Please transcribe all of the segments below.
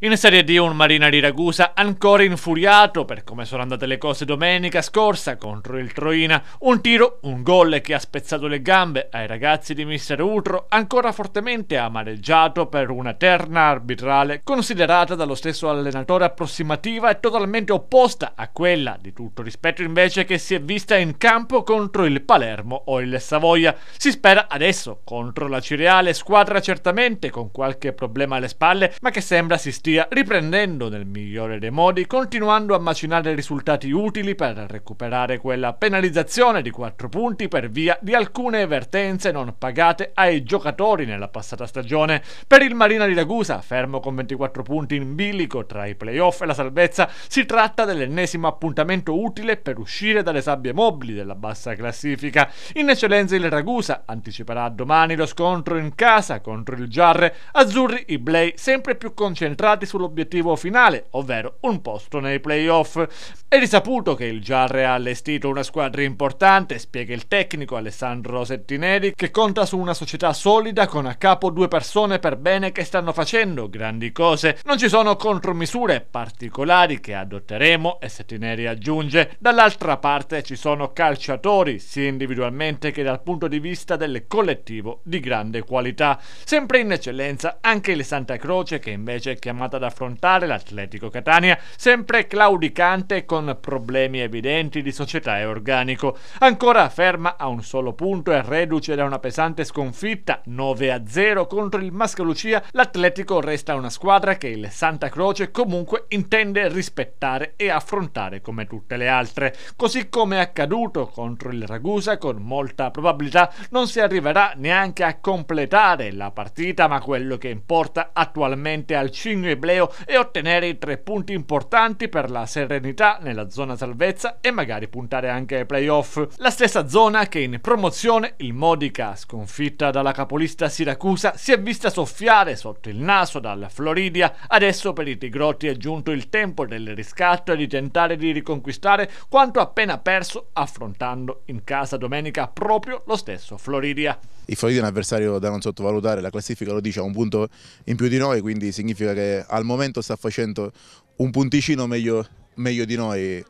In Serie D un Marina di Ragusa ancora infuriato per come sono andate le cose domenica scorsa contro il Troina. Un tiro, un gol che ha spezzato le gambe ai ragazzi di Mister Utro, ancora fortemente amareggiato per una terna arbitrale considerata dallo stesso allenatore approssimativa e totalmente opposta a quella di tutto rispetto invece che si è vista in campo contro il Palermo o il Savoia. Si spera adesso contro la Cireale, squadra certamente con qualche problema alle spalle ma che sembra si stia stia riprendendo nel migliore dei modi, continuando a macinare risultati utili per recuperare quella penalizzazione di 4 punti per via di alcune vertenze non pagate ai giocatori nella passata stagione. Per il Marina di Ragusa, fermo con 24 punti in bilico tra i playoff e la salvezza, si tratta dell'ennesimo appuntamento utile per uscire dalle sabbie mobili della bassa classifica. In eccellenza il Ragusa anticiperà domani lo scontro in casa contro il Giarre. Azzurri i Blay sempre più concentrati concentrati sull'obiettivo finale, ovvero un posto nei playoff. È risaputo che il Giarre ha allestito una squadra importante, spiega il tecnico Alessandro Settineri, che conta su una società solida con a capo due persone per bene che stanno facendo grandi cose. Non ci sono contromisure particolari che adotteremo e Settineri aggiunge. Dall'altra parte ci sono calciatori, sia individualmente che dal punto di vista del collettivo, di grande qualità. Sempre in eccellenza anche il Santa Croce che invece è chiamato tornata ad affrontare l'Atletico Catania, sempre claudicante con problemi evidenti di società e organico. Ancora ferma a un solo punto e reduce da una pesante sconfitta 9-0 contro il Mascalucia, l'Atletico resta una squadra che il Santa Croce comunque intende rispettare e affrontare come tutte le altre. Così come è accaduto contro il Ragusa, con molta probabilità non si arriverà neanche a completare la partita, ma quello che importa attualmente al 5 Plebleo e ottenere i tre punti importanti per la serenità nella zona salvezza e magari puntare anche ai playoff. La stessa zona che in promozione il Modica, sconfitta dalla capolista Siracusa, si è vista soffiare sotto il naso dalla Floridia. Adesso per i Tigrotti è giunto il tempo del riscatto e di tentare di riconquistare quanto appena perso affrontando in casa domenica proprio lo stesso Floridia. Il Floridia è un avversario da non sottovalutare, la classifica lo dice, a un punto in più di noi, quindi significa che al momento sta facendo un punticino meglio, meglio di noi.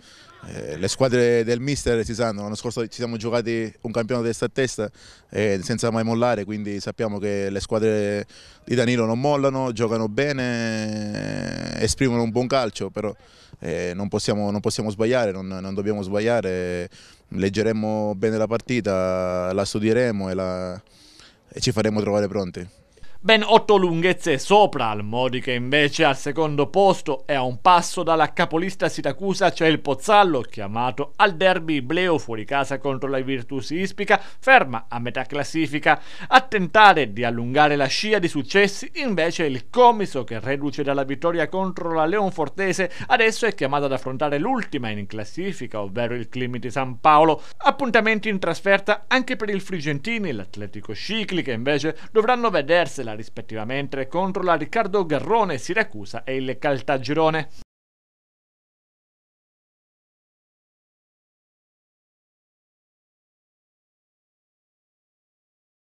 Eh, le squadre del mister si sanno, l'anno scorso ci siamo giocati un campionato testa a testa eh, senza mai mollare, quindi sappiamo che le squadre di Danilo non mollano, giocano bene, eh, esprimono un buon calcio, però eh, non, possiamo, non, possiamo, sbagliare, non, non, dobbiamo sbagliare, leggeremo bene la partita, la studieremo e, la, e ci faremo trovare pronti ben 8 lunghezze sopra al Modi che invece al secondo posto e a un passo dalla capolista Sitacusa c'è il Pozzallo chiamato al derby Bleo fuori casa contro la Virtus Ispica ferma a metà classifica a tentare di allungare la scia di successi invece il Comiso che reduce dalla vittoria contro la Leonfortese adesso è chiamato ad affrontare l'ultima in classifica ovvero il Climiti San Paolo appuntamenti in trasferta anche per il Frigentini l'Atletico Scicli che invece dovranno vedersela rispettivamente contro la Riccardo Garrone Siracusa e il Caltagirone.